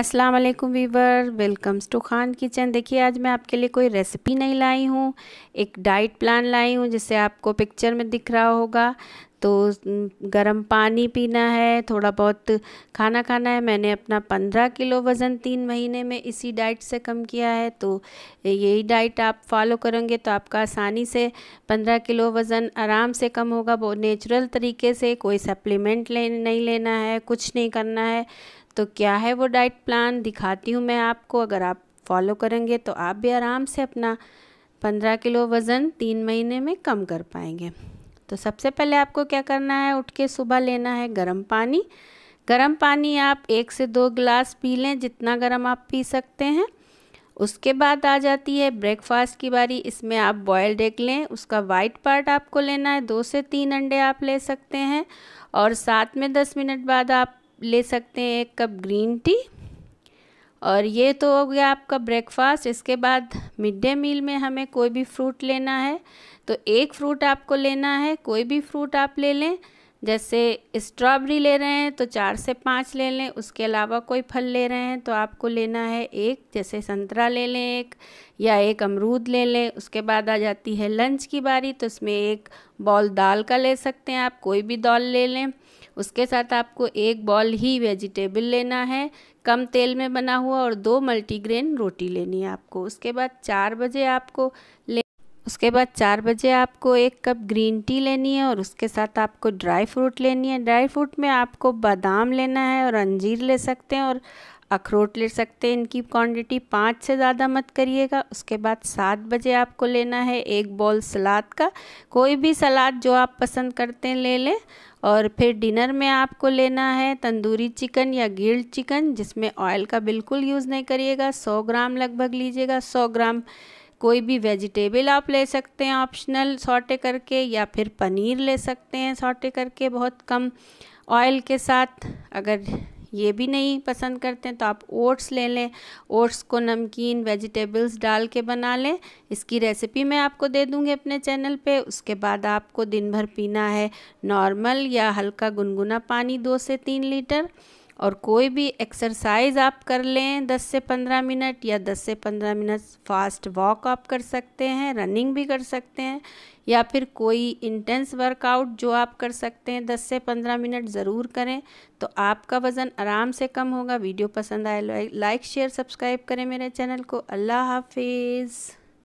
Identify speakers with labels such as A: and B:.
A: अस्सलाम वालेकुम viewer welcomes to Khan kitchen देखिए आज मैं आपके लिए कोई रेसिपी नहीं लाई हूँ एक डाइट प्लान लाई हूँ जिससे आपको पिक्चर में दिख रहा होगा तो गर्म पानी पीना है थोड़ा बहुत खाना खाना है मैंने अपना पंद्रह किलो वज़न तीन महीने में इसी डाइट से कम किया है तो यही डाइट आप फॉलो करेंगे तो आपका आसानी से पंद्रह किलो वज़न आराम से कम होगा वो नेचुरल तरीके से कोई सप्लीमेंट ले नहीं लेना है कुछ नहीं करना है तो क्या है वो डाइट प्लान दिखाती हूँ मैं आपको अगर आप फॉलो करेंगे तो आप भी आराम से अपना पंद्रह किलो वज़न तीन महीने में कम कर पाएंगे तो सबसे पहले आपको क्या करना है उठ के सुबह लेना है गर्म पानी गर्म पानी आप एक से दो गिलास पी लें जितना गर्म आप पी सकते हैं उसके बाद आ जाती है ब्रेकफास्ट की बारी इसमें आप बॉयल्ड एग लें उसका वाइट पार्ट आपको लेना है दो से तीन अंडे आप ले सकते हैं और सात में दस मिनट बाद आप ले सकते हैं एक कप ग्रीन टी और ये तो हो गया आपका ब्रेकफास्ट इसके बाद मिड डे मील में हमें कोई भी फ्रूट लेना है तो एक फ्रूट आपको लेना है कोई भी फ्रूट आप ले लें जैसे स्ट्रॉबेरी ले रहे हैं तो चार से पाँच ले लें उसके अलावा कोई फल ले रहे हैं तो आपको लेना है एक जैसे संतरा ले लें एक या एक अमरूद ले लें उसके बाद आ जाती है लंच की बारी तो इसमें एक बॉल दाल का ले सकते हैं आप कोई भी दाल ले लें उसके साथ आपको एक बॉल ही वेजिटेबल लेना है कम तेल में बना हुआ और दो मल्टीग्रेन रोटी लेनी है आपको उसके बाद चार बजे आपको ले उसके बाद चार बजे आपको एक कप ग्रीन टी लेनी है और उसके साथ आपको ड्राई फ्रूट लेनी है ड्राई फ्रूट में आपको बादाम लेना है और अंजीर ले सकते हैं और अखरोट ले सकते हैं इनकी क्वांटिटी पाँच से ज़्यादा मत करिएगा उसके बाद सात बजे आपको लेना है एक बॉल सलाद का कोई भी सलाद जो आप पसंद करते हैं ले लें और फिर डिनर में आपको लेना है तंदूरी चिकन या गिल्ड चिकन जिसमें ऑयल का बिल्कुल यूज़ नहीं करिएगा सौ ग्राम लगभग लीजिएगा सौ ग्राम कोई भी वेजिटेबल आप ले सकते हैं ऑप्शनल सॉटे करके या फिर पनीर ले सकते हैं सॉटे करके बहुत कम ऑयल के साथ अगर ये भी नहीं पसंद करते हैं तो आप ओट्स ले लें ओट्स को नमकीन वेजिटेबल्स डाल के बना लें इसकी रेसिपी मैं आपको दे दूँगी अपने चैनल पे उसके बाद आपको दिन भर पीना है नॉर्मल या हल्का गुनगुना पानी दो से तीन लीटर और कोई भी एक्सरसाइज आप कर लें 10 से 15 मिनट या 10 से 15 मिनट फास्ट वॉक आप कर सकते हैं रनिंग भी कर सकते हैं या फिर कोई इंटेंस वर्कआउट जो आप कर सकते हैं 10 से 15 मिनट ज़रूर करें तो आपका वज़न आराम से कम होगा वीडियो पसंद आए लाइक शेयर सब्सक्राइब करें मेरे चैनल को अल्लाह हाफिज़